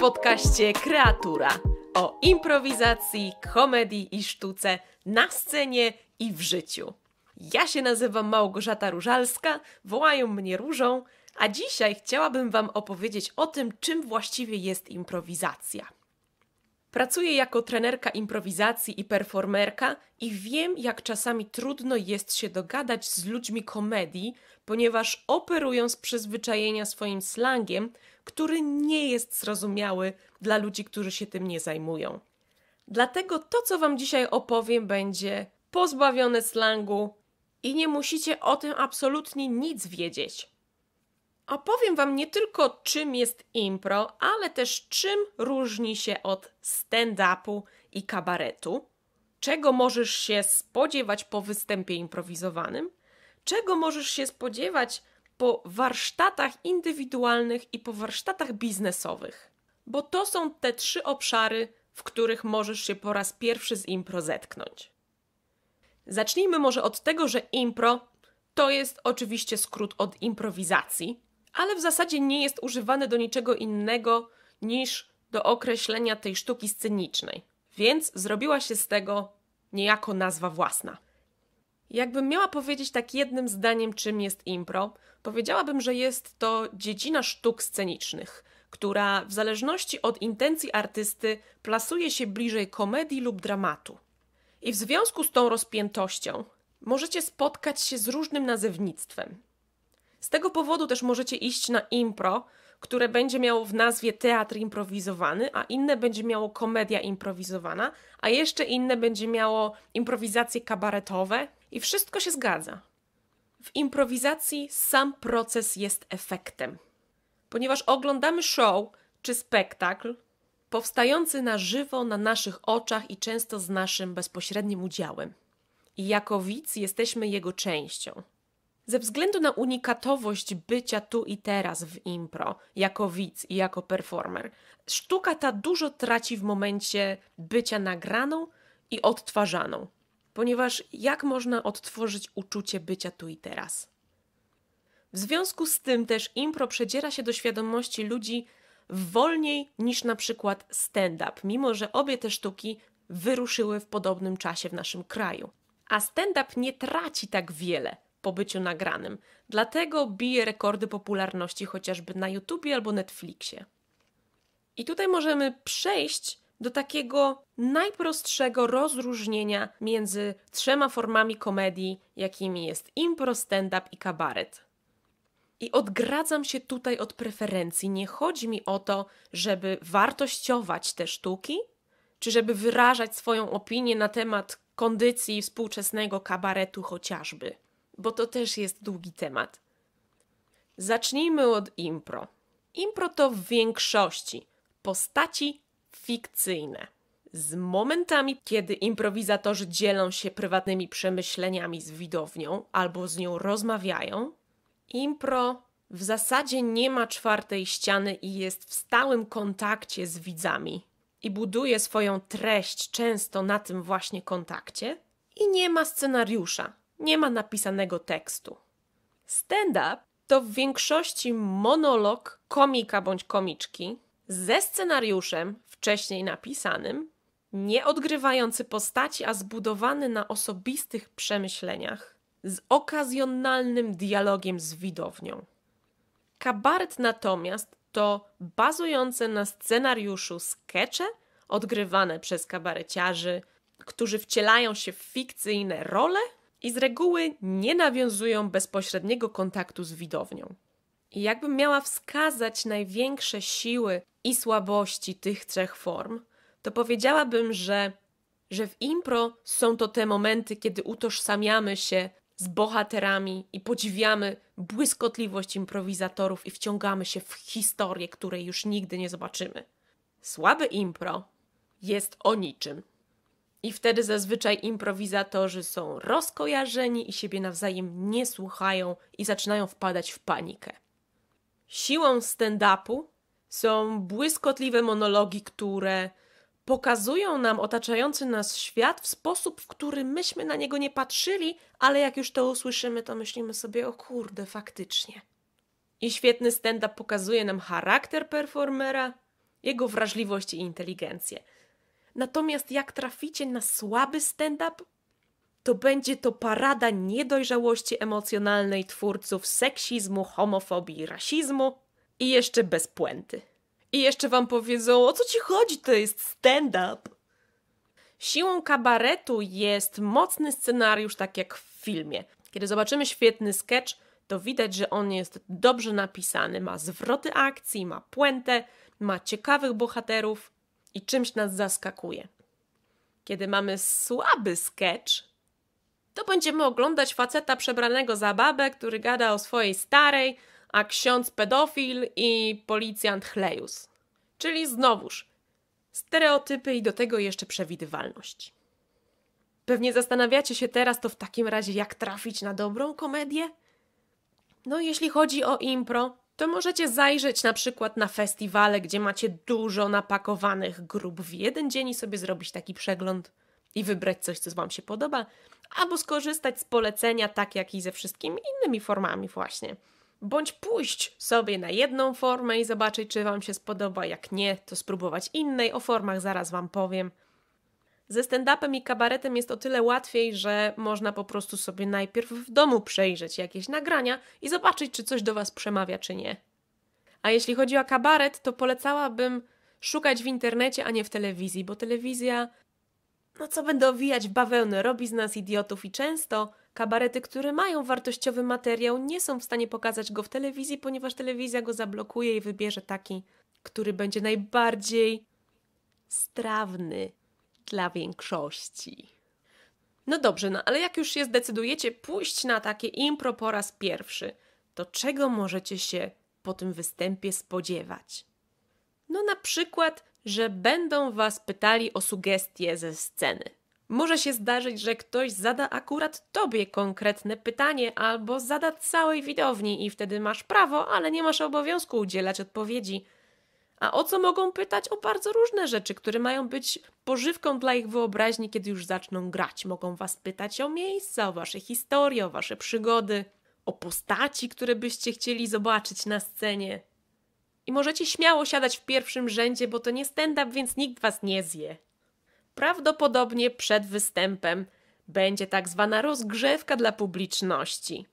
podcaście Kreatura o improwizacji, komedii i sztuce na scenie i w życiu. Ja się nazywam Małgorzata Różalska, wołają mnie Różą, a dzisiaj chciałabym Wam opowiedzieć o tym, czym właściwie jest improwizacja. Pracuję jako trenerka improwizacji i performerka i wiem, jak czasami trudno jest się dogadać z ludźmi komedii, ponieważ operują z przyzwyczajenia swoim slangiem, który nie jest zrozumiały dla ludzi, którzy się tym nie zajmują. Dlatego to, co Wam dzisiaj opowiem, będzie pozbawione slangu i nie musicie o tym absolutnie nic wiedzieć. Opowiem Wam nie tylko czym jest impro, ale też czym różni się od stand-upu i kabaretu, czego możesz się spodziewać po występie improwizowanym, czego możesz się spodziewać po warsztatach indywidualnych i po warsztatach biznesowych. Bo to są te trzy obszary, w których możesz się po raz pierwszy z impro zetknąć. Zacznijmy może od tego, że impro to jest oczywiście skrót od improwizacji, ale w zasadzie nie jest używane do niczego innego niż do określenia tej sztuki scenicznej. Więc zrobiła się z tego niejako nazwa własna. Jakbym miała powiedzieć tak jednym zdaniem, czym jest impro, powiedziałabym, że jest to dziedzina sztuk scenicznych, która w zależności od intencji artysty plasuje się bliżej komedii lub dramatu. I w związku z tą rozpiętością możecie spotkać się z różnym nazewnictwem. Z tego powodu też możecie iść na impro, które będzie miało w nazwie teatr improwizowany, a inne będzie miało komedia improwizowana, a jeszcze inne będzie miało improwizacje kabaretowe i wszystko się zgadza. W improwizacji sam proces jest efektem. Ponieważ oglądamy show czy spektakl powstający na żywo na naszych oczach i często z naszym bezpośrednim udziałem. I jako widz jesteśmy jego częścią. Ze względu na unikatowość bycia tu i teraz w impro, jako widz i jako performer, sztuka ta dużo traci w momencie bycia nagraną i odtwarzaną. Ponieważ jak można odtworzyć uczucie bycia tu i teraz? W związku z tym też impro przedziera się do świadomości ludzi wolniej niż na przykład stand-up, mimo że obie te sztuki wyruszyły w podobnym czasie w naszym kraju. A stand-up nie traci tak wiele, po byciu nagranym. Dlatego bije rekordy popularności chociażby na YouTubie albo Netflixie. I tutaj możemy przejść do takiego najprostszego rozróżnienia między trzema formami komedii, jakimi jest impro, stand-up i kabaret. I odgradzam się tutaj od preferencji. Nie chodzi mi o to, żeby wartościować te sztuki, czy żeby wyrażać swoją opinię na temat kondycji współczesnego kabaretu chociażby bo to też jest długi temat. Zacznijmy od impro. Impro to w większości postaci fikcyjne. Z momentami, kiedy improwizatorzy dzielą się prywatnymi przemyśleniami z widownią albo z nią rozmawiają, impro w zasadzie nie ma czwartej ściany i jest w stałym kontakcie z widzami i buduje swoją treść często na tym właśnie kontakcie i nie ma scenariusza nie ma napisanego tekstu. Stand-up to w większości monolog komika bądź komiczki ze scenariuszem wcześniej napisanym, nie odgrywający postaci, a zbudowany na osobistych przemyśleniach, z okazjonalnym dialogiem z widownią. Kabaret natomiast to bazujące na scenariuszu skecze odgrywane przez kabareciarzy, którzy wcielają się w fikcyjne role i z reguły nie nawiązują bezpośredniego kontaktu z widownią. I jakbym miała wskazać największe siły i słabości tych trzech form, to powiedziałabym, że, że w impro są to te momenty, kiedy utożsamiamy się z bohaterami i podziwiamy błyskotliwość improwizatorów i wciągamy się w historię, której już nigdy nie zobaczymy. Słabe impro jest o niczym. I wtedy zazwyczaj improwizatorzy są rozkojarzeni i siebie nawzajem nie słuchają i zaczynają wpadać w panikę. Siłą stand-upu są błyskotliwe monologi, które pokazują nam otaczający nas świat w sposób, w który myśmy na niego nie patrzyli, ale jak już to usłyszymy, to myślimy sobie: o kurde, faktycznie. I świetny stand-up pokazuje nam charakter performera, jego wrażliwość i inteligencję. Natomiast jak traficie na słaby stand-up, to będzie to parada niedojrzałości emocjonalnej twórców seksizmu, homofobii, rasizmu i jeszcze bez puenty. I jeszcze wam powiedzą, o co ci chodzi, to jest stand-up. Siłą kabaretu jest mocny scenariusz, tak jak w filmie. Kiedy zobaczymy świetny sketch, to widać, że on jest dobrze napisany, ma zwroty akcji, ma puentę, ma ciekawych bohaterów, i czymś nas zaskakuje. Kiedy mamy słaby sketch, to będziemy oglądać faceta przebranego za babę, który gada o swojej starej, a ksiądz pedofil i policjant chlejus. Czyli znowuż stereotypy i do tego jeszcze przewidywalność. Pewnie zastanawiacie się teraz to w takim razie, jak trafić na dobrą komedię? No, jeśli chodzi o impro, to możecie zajrzeć na przykład na festiwale, gdzie macie dużo napakowanych grup w jeden dzień i sobie zrobić taki przegląd i wybrać coś, co Wam się podoba, albo skorzystać z polecenia, tak jak i ze wszystkimi innymi formami, właśnie. Bądź pójść sobie na jedną formę i zobaczyć, czy Wam się spodoba. Jak nie, to spróbować innej. O formach zaraz Wam powiem. Ze stand-upem i kabaretem jest o tyle łatwiej, że można po prostu sobie najpierw w domu przejrzeć jakieś nagrania i zobaczyć, czy coś do Was przemawia, czy nie. A jeśli chodzi o kabaret, to polecałabym szukać w internecie, a nie w telewizji, bo telewizja, no co będę owijać w bawełnę, robi z nas idiotów i często kabarety, które mają wartościowy materiał, nie są w stanie pokazać go w telewizji, ponieważ telewizja go zablokuje i wybierze taki, który będzie najbardziej strawny dla większości. No dobrze, no ale jak już się zdecydujecie pójść na takie impro po raz pierwszy, to czego możecie się po tym występie spodziewać? No na przykład, że będą was pytali o sugestie ze sceny. Może się zdarzyć, że ktoś zada akurat tobie konkretne pytanie albo zada całej widowni i wtedy masz prawo, ale nie masz obowiązku udzielać odpowiedzi a o co mogą pytać? O bardzo różne rzeczy, które mają być pożywką dla ich wyobraźni, kiedy już zaczną grać. Mogą was pytać o miejsca, o wasze historie, o wasze przygody, o postaci, które byście chcieli zobaczyć na scenie. I możecie śmiało siadać w pierwszym rzędzie, bo to nie stand-up, więc nikt was nie zje. Prawdopodobnie przed występem będzie tak zwana rozgrzewka dla publiczności.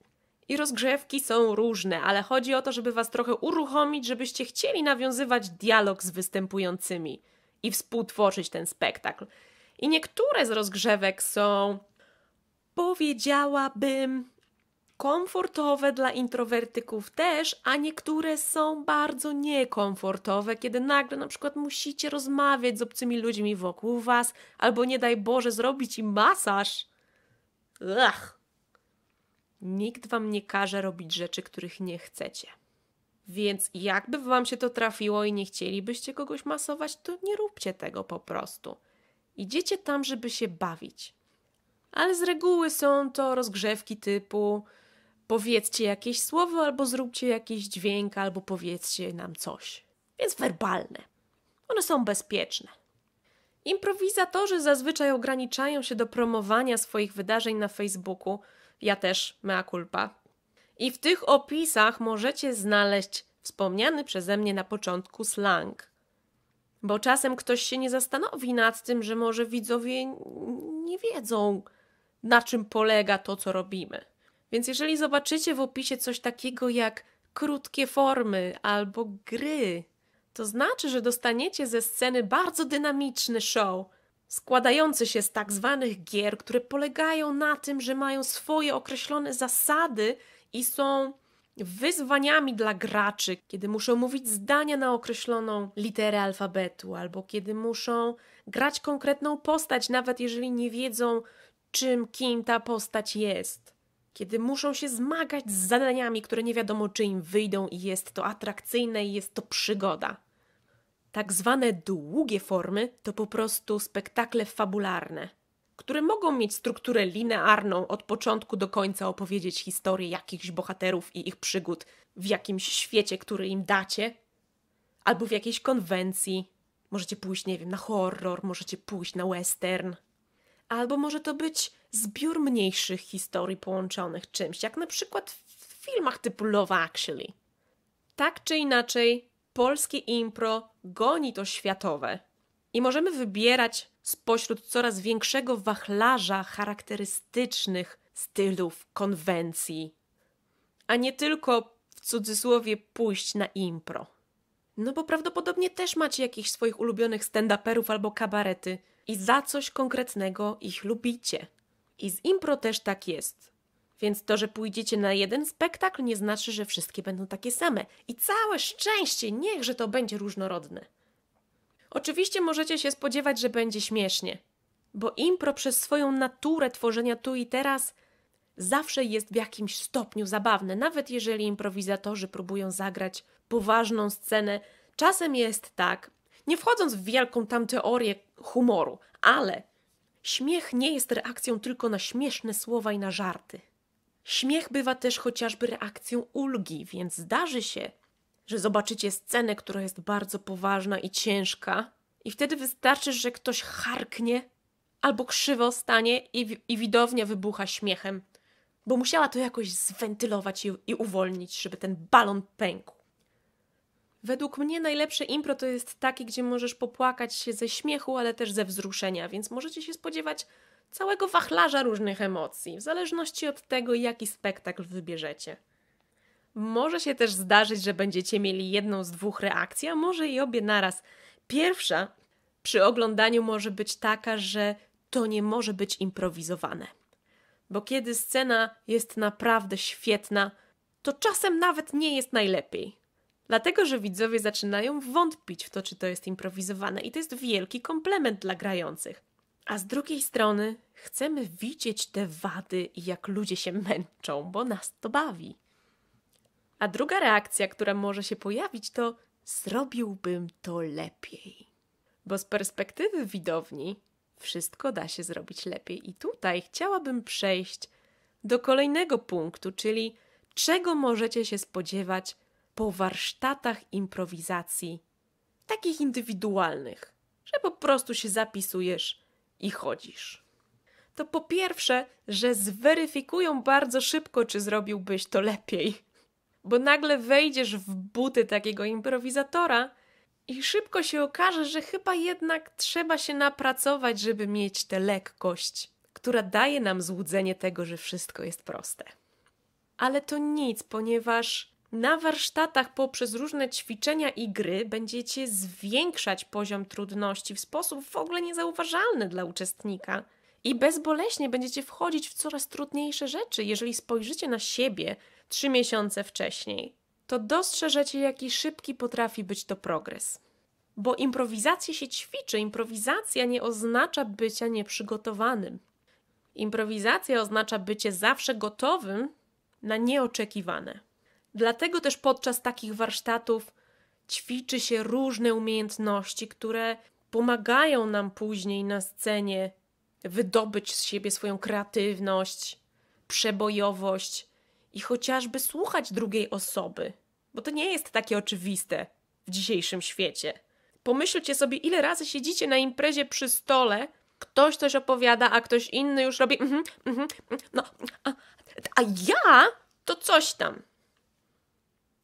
I rozgrzewki są różne, ale chodzi o to, żeby was trochę uruchomić, żebyście chcieli nawiązywać dialog z występującymi i współtworzyć ten spektakl. I niektóre z rozgrzewek są, powiedziałabym, komfortowe dla introwertyków też, a niektóre są bardzo niekomfortowe, kiedy nagle na przykład musicie rozmawiać z obcymi ludźmi wokół was, albo nie daj Boże zrobić im masaż. Ach. Nikt wam nie każe robić rzeczy, których nie chcecie. Więc jakby wam się to trafiło i nie chcielibyście kogoś masować, to nie róbcie tego po prostu. Idziecie tam, żeby się bawić. Ale z reguły są to rozgrzewki typu powiedzcie jakieś słowo, albo zróbcie jakiś dźwięk, albo powiedzcie nam coś. Więc werbalne. One są bezpieczne. Improwizatorzy zazwyczaj ograniczają się do promowania swoich wydarzeń na Facebooku, ja też, mea culpa. I w tych opisach możecie znaleźć wspomniany przeze mnie na początku slang. Bo czasem ktoś się nie zastanowi nad tym, że może widzowie nie wiedzą, na czym polega to, co robimy. Więc jeżeli zobaczycie w opisie coś takiego jak krótkie formy albo gry, to znaczy, że dostaniecie ze sceny bardzo dynamiczny show, składający się z tak zwanych gier, które polegają na tym, że mają swoje określone zasady i są wyzwaniami dla graczy, kiedy muszą mówić zdania na określoną literę alfabetu, albo kiedy muszą grać konkretną postać, nawet jeżeli nie wiedzą, czym, kim ta postać jest. Kiedy muszą się zmagać z zadaniami, które nie wiadomo, czy im wyjdą, i jest to atrakcyjne, i jest to przygoda. Tak zwane długie formy to po prostu spektakle fabularne, które mogą mieć strukturę linearną, od początku do końca opowiedzieć historię jakichś bohaterów i ich przygód w jakimś świecie, który im dacie, albo w jakiejś konwencji. Możecie pójść, nie wiem, na horror, możecie pójść na western. Albo może to być zbiór mniejszych historii połączonych czymś, jak na przykład w filmach typu Love Actually. Tak czy inaczej, polskie impro goni to światowe. I możemy wybierać spośród coraz większego wachlarza charakterystycznych stylów, konwencji, a nie tylko w cudzysłowie pójść na impro. No bo prawdopodobnie też macie jakichś swoich ulubionych stand-uperów albo kabarety i za coś konkretnego ich lubicie. I z impro też tak jest. Więc to, że pójdziecie na jeden spektakl, nie znaczy, że wszystkie będą takie same. I całe szczęście, niech, że to będzie różnorodne. Oczywiście możecie się spodziewać, że będzie śmiesznie, bo impro przez swoją naturę tworzenia tu i teraz zawsze jest w jakimś stopniu zabawne, nawet jeżeli improwizatorzy próbują zagrać poważną scenę. Czasem jest tak, nie wchodząc w wielką tam teorię humoru, ale śmiech nie jest reakcją tylko na śmieszne słowa i na żarty. Śmiech bywa też chociażby reakcją ulgi, więc zdarzy się, że zobaczycie scenę, która jest bardzo poważna i ciężka, i wtedy wystarczy, że ktoś harknie albo krzywo stanie i, i widownia wybucha śmiechem, bo musiała to jakoś zwentylować i, i uwolnić, żeby ten balon pękł. Według mnie najlepsze impro to jest taki, gdzie możesz popłakać się ze śmiechu, ale też ze wzruszenia, więc możecie się spodziewać całego wachlarza różnych emocji, w zależności od tego, jaki spektakl wybierzecie. Może się też zdarzyć, że będziecie mieli jedną z dwóch reakcji, a może i obie naraz. Pierwsza przy oglądaniu może być taka, że to nie może być improwizowane. Bo kiedy scena jest naprawdę świetna, to czasem nawet nie jest najlepiej. Dlatego, że widzowie zaczynają wątpić w to, czy to jest improwizowane, i to jest wielki komplement dla grających. A z drugiej strony chcemy widzieć te wady i jak ludzie się męczą, bo nas to bawi. A druga reakcja, która może się pojawić, to zrobiłbym to lepiej. Bo z perspektywy widowni wszystko da się zrobić lepiej. I tutaj chciałabym przejść do kolejnego punktu, czyli czego możecie się spodziewać po warsztatach improwizacji, takich indywidualnych, że po prostu się zapisujesz i chodzisz. To po pierwsze, że zweryfikują bardzo szybko, czy zrobiłbyś to lepiej, bo nagle wejdziesz w buty takiego improwizatora i szybko się okaże, że chyba jednak trzeba się napracować, żeby mieć tę lekkość, która daje nam złudzenie tego, że wszystko jest proste. Ale to nic, ponieważ na warsztatach poprzez różne ćwiczenia i gry będziecie zwiększać poziom trudności w sposób w ogóle niezauważalny dla uczestnika. I bezboleśnie będziecie wchodzić w coraz trudniejsze rzeczy, jeżeli spojrzycie na siebie trzy miesiące wcześniej. To dostrzeżecie, jaki szybki potrafi być to progres. Bo improwizację się ćwiczy, improwizacja nie oznacza bycia nieprzygotowanym. Improwizacja oznacza bycie zawsze gotowym na nieoczekiwane. Dlatego też podczas takich warsztatów ćwiczy się różne umiejętności, które pomagają nam później na scenie wydobyć z siebie swoją kreatywność, przebojowość i chociażby słuchać drugiej osoby, bo to nie jest takie oczywiste w dzisiejszym świecie. Pomyślcie sobie, ile razy siedzicie na imprezie przy stole, ktoś coś opowiada, a ktoś inny już robi, mm -hmm, mm -hmm, no, a, a ja to coś tam.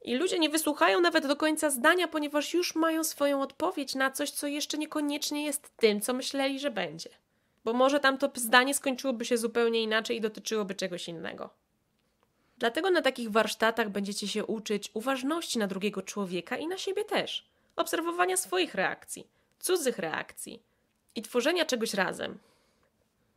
I ludzie nie wysłuchają nawet do końca zdania, ponieważ już mają swoją odpowiedź na coś, co jeszcze niekoniecznie jest tym, co myśleli, że będzie. Bo może tamto zdanie skończyłoby się zupełnie inaczej i dotyczyłoby czegoś innego. Dlatego na takich warsztatach będziecie się uczyć uważności na drugiego człowieka i na siebie też, obserwowania swoich reakcji, cudzych reakcji i tworzenia czegoś razem.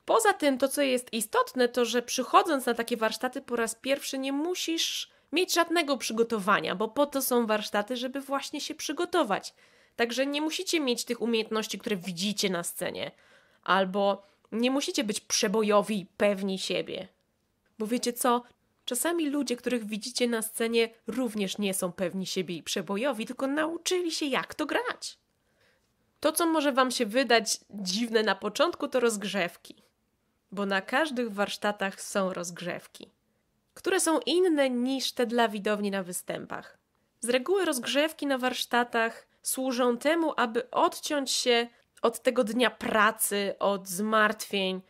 Poza tym, to co jest istotne, to że przychodząc na takie warsztaty po raz pierwszy, nie musisz mieć żadnego przygotowania, bo po to są warsztaty, żeby właśnie się przygotować. Także nie musicie mieć tych umiejętności, które widzicie na scenie, albo nie musicie być przebojowi, pewni siebie. Bo wiecie co? Czasami ludzie, których widzicie na scenie, również nie są pewni siebie i przebojowi, tylko nauczyli się, jak to grać. To, co może Wam się wydać dziwne na początku, to rozgrzewki, bo na każdych warsztatach są rozgrzewki które są inne niż te dla widowni na występach. Z reguły rozgrzewki na warsztatach służą temu, aby odciąć się od tego dnia pracy, od zmartwień,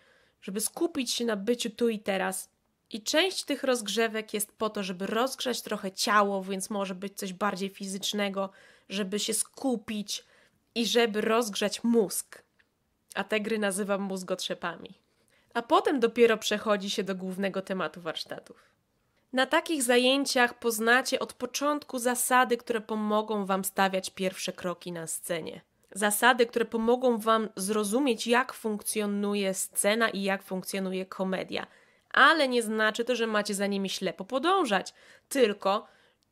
żeby skupić się na byciu tu i teraz. I część tych rozgrzewek jest po to, żeby rozgrzać trochę ciało, więc może być coś bardziej fizycznego, żeby się skupić i żeby rozgrzać mózg. A te gry nazywam mózgotrzepami. A potem dopiero przechodzi się do głównego tematu warsztatów. Na takich zajęciach poznacie od początku zasady, które pomogą Wam stawiać pierwsze kroki na scenie. Zasady, które pomogą Wam zrozumieć, jak funkcjonuje scena i jak funkcjonuje komedia. Ale nie znaczy to, że macie za nimi ślepo podążać, tylko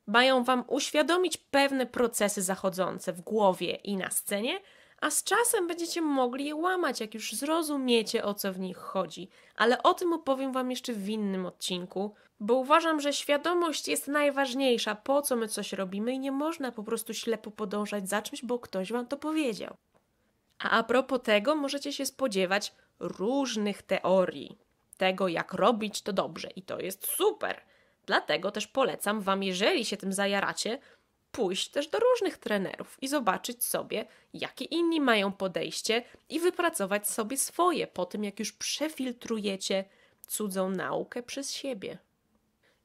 mają Wam uświadomić pewne procesy zachodzące w głowie i na scenie, a z czasem będziecie mogli je łamać, jak już zrozumiecie o co w nich chodzi. Ale o tym opowiem Wam jeszcze w innym odcinku, bo uważam, że świadomość jest najważniejsza, po co my coś robimy i nie można po prostu ślepo podążać za czymś, bo ktoś Wam to powiedział. A a propos tego, możecie się spodziewać różnych teorii tego, jak robić to dobrze, i to jest super. Dlatego też polecam Wam, jeżeli się tym zajaracie, pójść też do różnych trenerów i zobaczyć sobie, jakie inni mają podejście i wypracować sobie swoje po tym, jak już przefiltrujecie cudzą naukę przez siebie.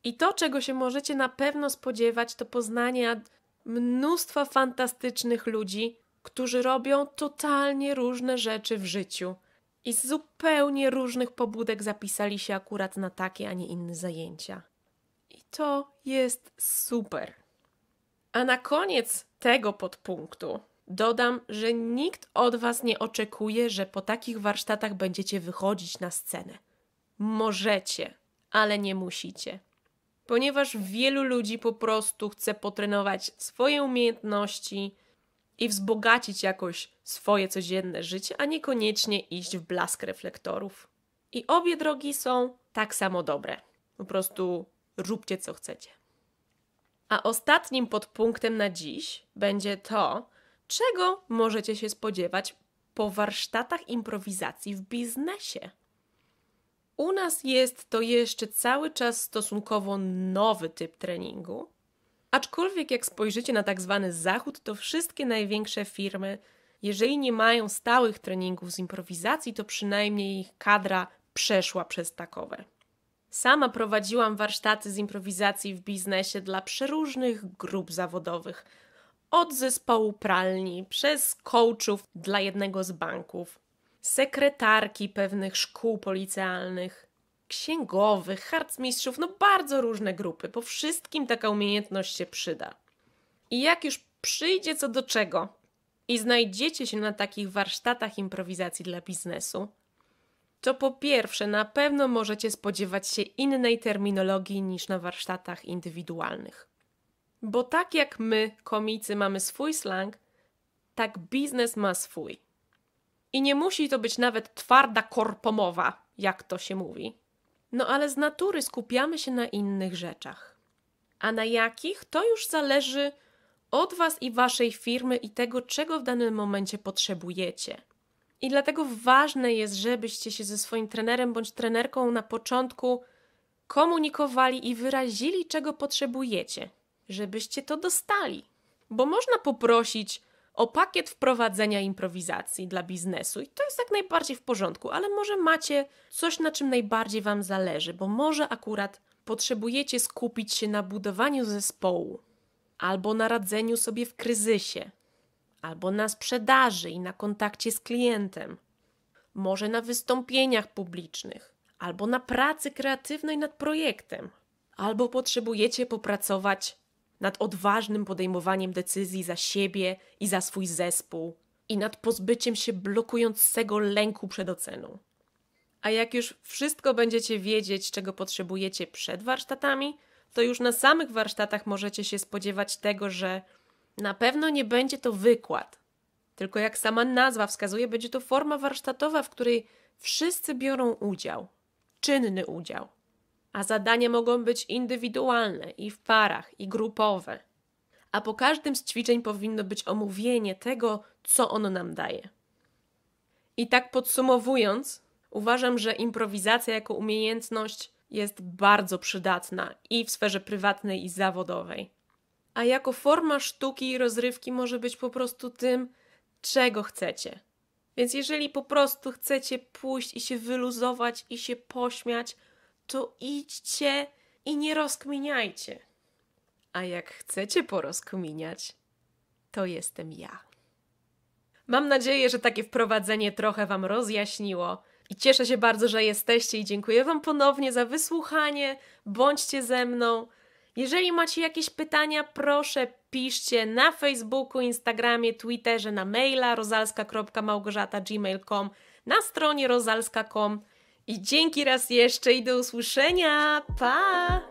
I to, czego się możecie na pewno spodziewać, to poznania mnóstwa fantastycznych ludzi, którzy robią totalnie różne rzeczy w życiu i z zupełnie różnych pobudek zapisali się akurat na takie, a nie inne zajęcia. I to jest super. A na koniec tego podpunktu dodam, że nikt od Was nie oczekuje, że po takich warsztatach będziecie wychodzić na scenę. Możecie, ale nie musicie. Ponieważ wielu ludzi po prostu chce potrenować swoje umiejętności i wzbogacić jakoś swoje codzienne życie, a niekoniecznie iść w blask reflektorów. I obie drogi są tak samo dobre. Po prostu róbcie co chcecie. A ostatnim podpunktem na dziś będzie to, czego możecie się spodziewać po warsztatach improwizacji w biznesie. U nas jest to jeszcze cały czas stosunkowo nowy typ treningu, aczkolwiek jak spojrzycie na tak zwany zachód, to wszystkie największe firmy, jeżeli nie mają stałych treningów z improwizacji, to przynajmniej ich kadra przeszła przez takowe. Sama prowadziłam warsztaty z improwizacji w biznesie dla przeróżnych grup zawodowych. Od zespołu pralni, przez coachów dla jednego z banków, sekretarki pewnych szkół policealnych, księgowych, harcmistrzów, no bardzo różne grupy. Po wszystkim taka umiejętność się przyda. I jak już przyjdzie co do czego i znajdziecie się na takich warsztatach improwizacji dla biznesu, to po pierwsze na pewno możecie spodziewać się innej terminologii niż na warsztatach indywidualnych. Bo tak jak my, komicy, mamy swój slang, tak biznes ma swój. I nie musi to być nawet twarda korpomowa, jak to się mówi. No ale z natury skupiamy się na innych rzeczach. A na jakich to już zależy od Was i Waszej firmy i tego, czego w danym momencie potrzebujecie. I dlatego ważne jest, żebyście się ze swoim trenerem bądź trenerką na początku komunikowali i wyrazili, czego potrzebujecie, żebyście to dostali. Bo można poprosić o pakiet wprowadzenia improwizacji dla biznesu i to jest jak najbardziej w porządku, ale może macie coś, na czym najbardziej Wam zależy, bo może akurat potrzebujecie skupić się na budowaniu zespołu albo na radzeniu sobie w kryzysie, albo na sprzedaży i na kontakcie z klientem, może na wystąpieniach publicznych, albo na pracy kreatywnej nad projektem, albo potrzebujecie popracować nad odważnym podejmowaniem decyzji za siebie i za swój zespół i nad pozbyciem się blokującego lęku przed oceną. A jak już wszystko będziecie wiedzieć, czego potrzebujecie przed warsztatami, to już na samych warsztatach możecie się spodziewać tego, że na pewno nie będzie to wykład, tylko jak sama nazwa wskazuje, będzie to forma warsztatowa, w której wszyscy biorą udział, czynny udział. A zadania mogą być indywidualne i w parach, i grupowe. A po każdym z ćwiczeń powinno być omówienie tego, co ono nam daje. I tak podsumowując, uważam, że improwizacja jako umiejętność jest bardzo przydatna i w sferze prywatnej, i zawodowej a jako forma sztuki i rozrywki może być po prostu tym, czego chcecie. Więc jeżeli po prostu chcecie pójść i się wyluzować i się pośmiać, to idźcie i nie rozkminiajcie. A jak chcecie porozkminiać, to jestem ja. Mam nadzieję, że takie wprowadzenie trochę Wam rozjaśniło. I cieszę się bardzo, że jesteście i dziękuję Wam ponownie za wysłuchanie. Bądźcie ze mną. Jeżeli macie jakieś pytania, proszę piszcie na Facebooku, Instagramie, Twitterze, na maila rozalska.małgorzata.gmail.com, na stronie rozalska.com. I dzięki raz jeszcze i do usłyszenia. Pa!